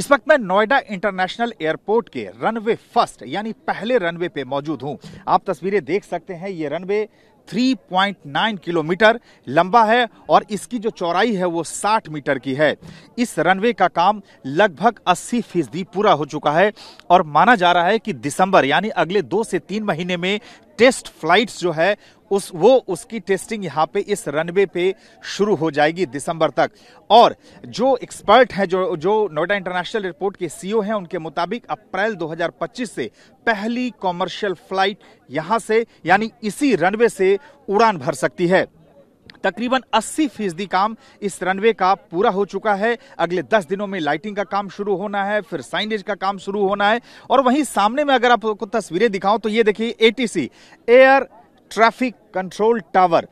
इस वक्त मैं नोएडा इंटरनेशनल एयरपोर्ट के रनवे फर्स्ट यानी पहले रनवे पे मौजूद हूँ आप तस्वीरें देख सकते हैं ये रनवे 3.9 किलोमीटर लंबा है और इसकी जो चौड़ाई है वो 60 मीटर की है इस रनवे का काम लगभग 80 फीसदी पूरा हो चुका है और माना जा रहा है कि दिसंबर यानी अगले दो से तीन महीने में टेस्ट फ्लाइट्स जो है उस वो उसकी टेस्टिंग यहाँ पे इस रनवे पे शुरू हो जाएगी दिसंबर तक और जो एक्सपर्ट हैं जो जो नोएडा इंटरनेशनल एयरपोर्ट के सीईओ हैं उनके मुताबिक अप्रैल 2025 से पहली कॉमर्शियल फ्लाइट यहां से यानी इसी रनवे से उड़ान भर सकती है तकरीबन 80 फीसदी काम इस रनवे का पूरा हो चुका है अगले 10 दिनों में लाइटिंग का काम शुरू होना है फिर साइनेज का काम शुरू होना है और वहीं सामने में अगर आपको तस्वीरें दिखाऊं तो ये देखिए ATC air traffic control tower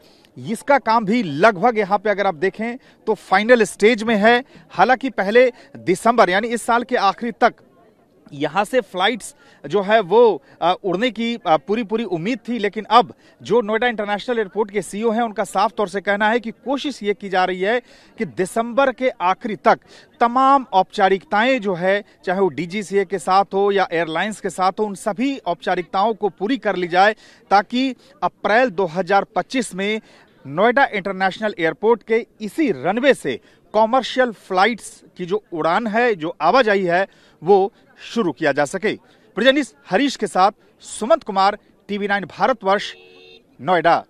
इसका काम भी लगभग यहाँ पे अगर आप देखें तो फाइनल स्टेज में है हालांकि पहले दिसंबर यानी इस साल के आखिरी तक यहाँ से फ्लाइट्स जो है वो उड़ने की पूरी पूरी उम्मीद थी लेकिन अब जो नोएडा इंटरनेशनल एयरपोर्ट के सीईओ e हैं उनका साफ तौर से कहना है कि कोशिश ये की जा रही है कि दिसंबर के आखिरी तक तमाम औपचारिकताएं जो है चाहे वो डीजीसीए के साथ हो या एयरलाइंस के साथ हो उन सभी औपचारिकताओं को पूरी कर ली जाए ताकि अप्रैल 2025 में नोएडा इंटरनेशनल एयरपोर्ट के इसी रनवे से कॉमर्शियल फ्लाइट्स की जो उड़ान है जो आवाजाही है वो शुरू किया जा सके प्रजनिस हरीश के साथ सुमंत कुमार टीवी नाइन भारतवर्ष नोएडा